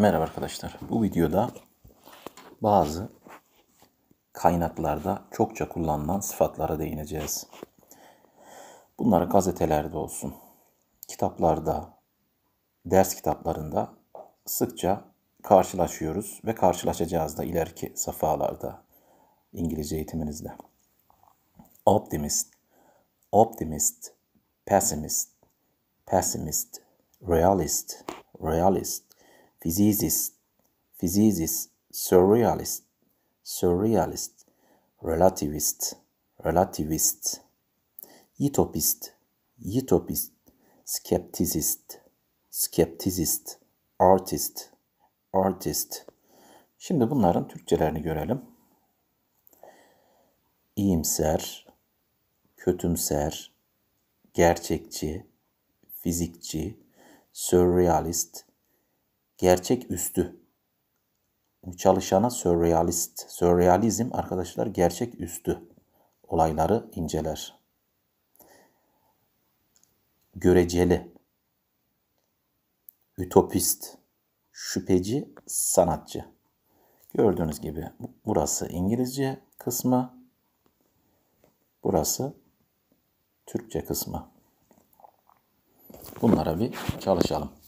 Merhaba arkadaşlar. Bu videoda bazı kaynaklarda çokça kullanılan sıfatlara değineceğiz. Bunları gazetelerde olsun, kitaplarda, ders kitaplarında sıkça karşılaşıyoruz ve karşılaşacağız da ileriki safhalarda İngilizce eğitiminizde. Optimist, optimist, pessimist, pessimist, realist, realist, physicist, physicist, surrealist, surrealist, relativist, relativist, utopist, utopist, skepticist, skepticist, artist, artist. Şimdi bunların Türkçelerini görelim. İyimser, kötümser, gerçekçi, fizikçi, surrealist, gerçek üstü çalışana sürrealist. Sürrealizm arkadaşlar gerçek üstü olayları inceler. Göreceli, ütopist, şüpheci, sanatçı. Gördüğünüz gibi burası İngilizce kısmı, burası Türkçe kısmı. Bunlara bir çalışalım.